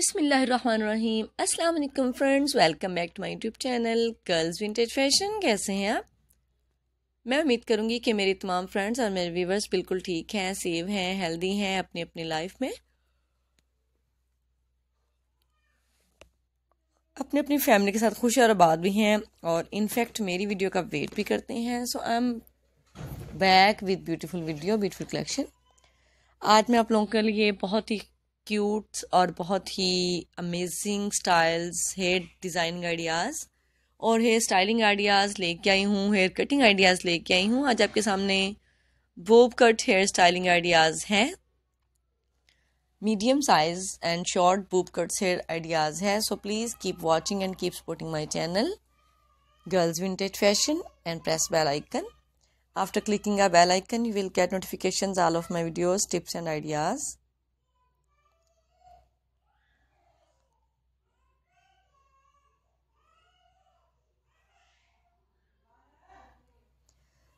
बिसमीम अस्सलाम friends welcome back to my YouTube channel girls vintage fashion कैसे हैं आप मैं उम्मीद करूंगी कि मेरे तमाम फ्रेंड्स और मेरे व्यूवर्स बिल्कुल ठीक हैं सेव हैं हेल्दी हैं अपनी अपनी लाइफ में अपने अपनी फैमिली के साथ खुश और आबाद भी हैं और इनफैक्ट मेरी वीडियो का वेट भी करते हैं so I am back with beautiful video beautiful collection आज मैं आप लोगों के लिए बहुत ही क्यूट और बहुत ही amazing styles hair designing ideas और हेयर स्टाइलिंग आइडियाज़ लेके आई हूँ हेयर कटिंग आइडियाज़ लेके आई हूँ आज आपके सामने वो कट हेयर स्टाइलिंग आइडियाज़ हैं medium size and short bob cuts hair ideas है so please keep watching and keep supporting my channel girls vintage fashion and press bell icon after clicking a bell icon you will get notification all of my videos tips and ideas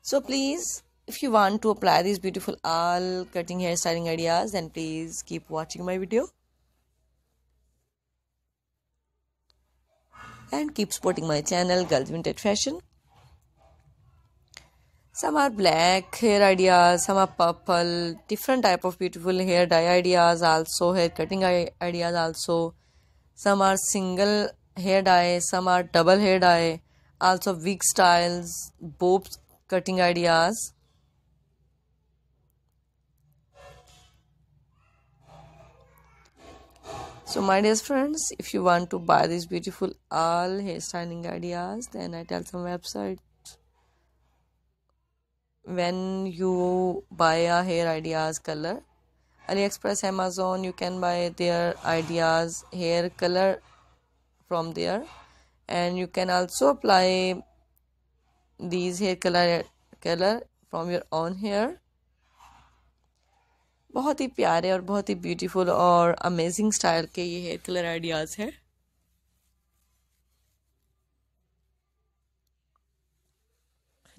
So please, if you want to apply these beautiful all cutting hairstyling ideas, then please keep watching my video. And keep supporting my channel, Girls Vintage Fashion. Some are black hair ideas, some are purple, different type of beautiful hair dye ideas also, hair cutting ideas also. Some are single hair dye, some are double hair dye also wig styles bob cutting ideas. So my dear friends, if you want to buy these beautiful all hairstyling ideas, then I tell some website. When you buy a hair ideas color, AliExpress, Amazon, you can buy their ideas hair color from there, and you can also apply these hair color color from your own hair बहुत ही प्यारे और बहुत ही beautiful और amazing style के ये hair colour ideas हैं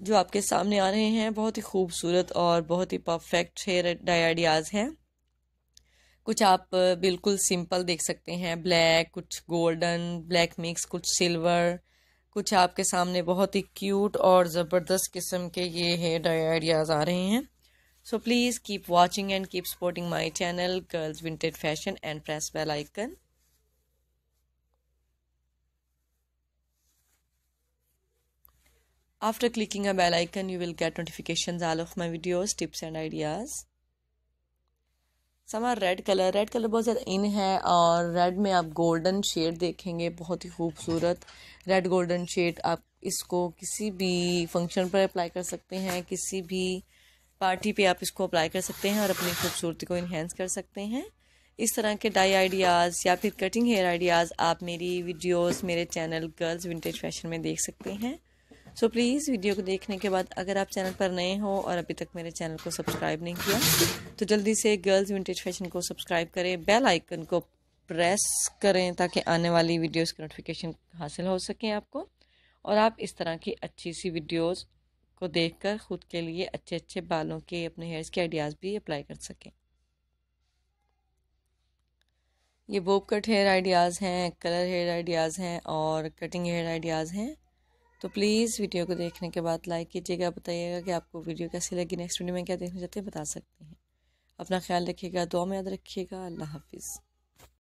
जो आपके सामने आ रहे हैं बहुत ही खूबसूरत और बहुत ही परफेक्ट हेयर डाई आइडियाज़ हैं कुछ आप बिल्कुल सिंपल देख सकते हैं ब्लैक कुछ गोल्डन ब्लैक मिक्स कुछ सिल्वर कुछ आपके सामने बहुत ही क्यूट और ज़बरदस्त किस्म के ये हेयर डाई आइडियाज़ आ रहे हैं so please keep watching and keep supporting my channel girls vintage fashion and press bell icon After clicking a bell icon, you will get notifications all of my videos, tips and ideas. समा red colour red colour बहुत ज़्यादा इन है और red में आप golden shade देखेंगे बहुत ही खूबसूरत रेड गोल्डन शेड आप इसको किसी भी फंक्शन पर अप्लाई कर सकते हैं किसी भी पार्टी पे आप इसको अप्लाई कर सकते हैं और अपनी खूबसूरती को इन्हेंस कर सकते हैं इस तरह के डाई आइडियाज़ या फिर कटिंग हेयर आइडियाज़ आप मेरी वीडियोस मेरे चैनल गर्ल्स विंटेज फैशन में देख सकते हैं सो प्लीज़ वीडियो को देखने के बाद अगर आप चैनल पर नए हो और अभी तक मेरे चैनल को सब्सक्राइब नहीं किया तो जल्दी से गर्ल्स विंटेज फैशन को सब्सक्राइब करें बेल आइकन को प्रेस करें ताकि आने वाली वीडियोस की नोटिफिकेशन हासिल हो सकें आपको और आप इस तरह की अच्छी सी वीडियोस को देखकर खुद के लिए अच्छे अच्छे बालों के अपने हेयर्स के आइडियाज़ भी अप्लाई कर सकें ये बोब कट हेयर आइडियाज़ हैं कलर हेयर आइडियाज़ हैं और कटिंग हेयर आइडियाज़ हैं तो प्लीज़ वीडियो को देखने के बाद लाइक कीजिएगा बताइएगा कि आपको वीडियो कैसी लगी नेक्स्ट वीडियो में क्या देखना चाहते हैं बता सकते हैं अपना ख्याल रखिएगा दुआ में याद रखिएगा अल्लाह हाफिज़